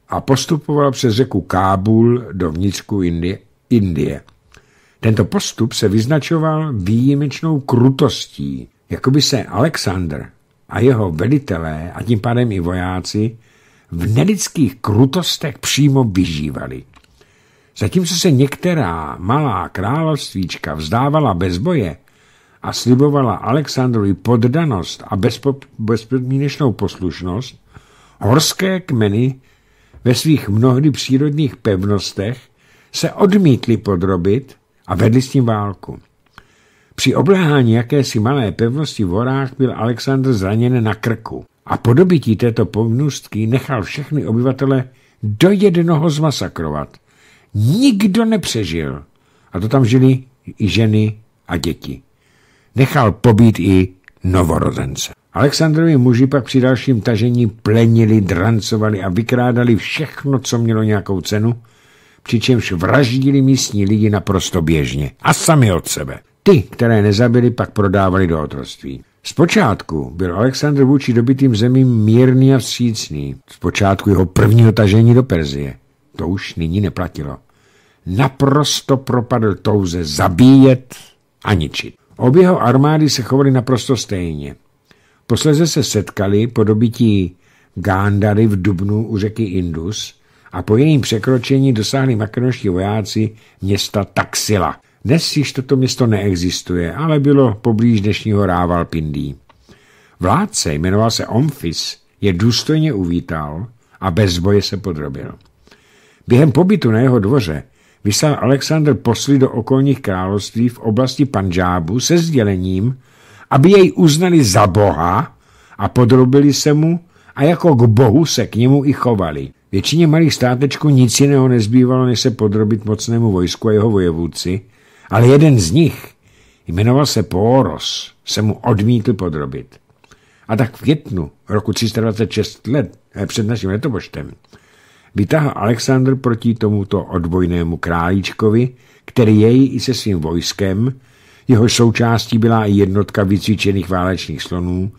a postupoval přes řeku Kábul do vnitřku Indie. Indie. Tento postup se vyznačoval výjimečnou krutostí, jako by se Alexandr a jeho velitelé a tím pádem i vojáci v nelidských krutostech přímo vyžívali. Zatímco se některá malá královstvíčka vzdávala bez boje a slibovala Alexandrovi poddanost a bezpodmínečnou poslušnost, horské kmeny ve svých mnohdy přírodních pevnostech se odmítly podrobit a vedli s tím válku. Při obléhání jakési malé pevnosti v horách byl Alexandr zraněn na krku a po dobití této pomnůstky nechal všechny obyvatele do jednoho zmasakrovat. Nikdo nepřežil. A to tam žili i ženy a děti. Nechal pobít i novorozence. Alexandrovi muži pak při dalším tažení plenili, drancovali a vykrádali všechno, co mělo nějakou cenu, přičemž vraždili místní lidi naprosto běžně a sami od sebe. Ty, které nezabili, pak prodávali do otroství. Zpočátku byl Alexandr vůči dobitým zemím mírný a vstřícný. Zpočátku jeho prvního tažení do Perzie. To už nyní neplatilo. Naprosto propadl touze zabíjet a ničit. Obě jeho armády se chovaly naprosto stejně. Posleze se setkali po dobití Gándary v Dubnu u řeky Indus, a po jejím překročení dosáhli makedonští vojáci města Taxila. Dnes již toto město neexistuje, ale bylo poblíž dnešního Rávalpindí. Vládce, jmenoval se Omfis, je důstojně uvítal a bez boje se podrobil. Během pobytu na jeho dvoře vyslal Alexandr posly do okolních království v oblasti Panžábu se sdělením, aby jej uznali za boha a podrobili se mu a jako k bohu se k němu i chovali. Většině malých státečků nic jiného nezbývalo, než se podrobit mocnému vojsku a jeho vojevůci, ale jeden z nich, jmenoval se Poros, se mu odmítl podrobit. A tak v květnu roku 326 let eh, před naším letoboštem, vytáhl Alexandr proti tomuto odbojnému králíčkovi, který jej i se svým vojskem, jeho součástí byla i jednotka vycvičených válečných slonů,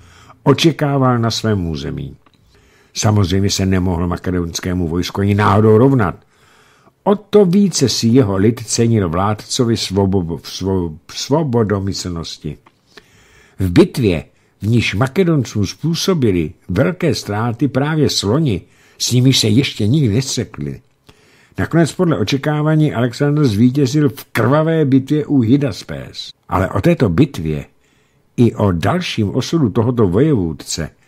očekával na svém území. Samozřejmě se nemohl makedonskému vojsku ani náhodou rovnat. O to více si jeho lid cenil vládcovi svobo, svo, svobodomyslnosti. V bitvě, v níž Makedoncům způsobili velké ztráty právě sloni, s nimi se ještě nikdy nesekli. Nakonec podle očekávání Alexandr zvítězil v krvavé bitvě u Hydaspes. Ale o této bitvě i o dalším osudu tohoto vojevůdce –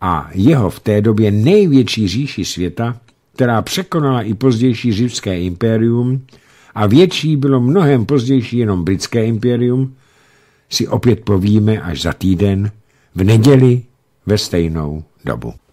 a jeho v té době největší říši světa, která překonala i pozdější římské impérium a větší bylo mnohem pozdější jenom britské impérium, si opět povíme až za týden v neděli ve stejnou dobu.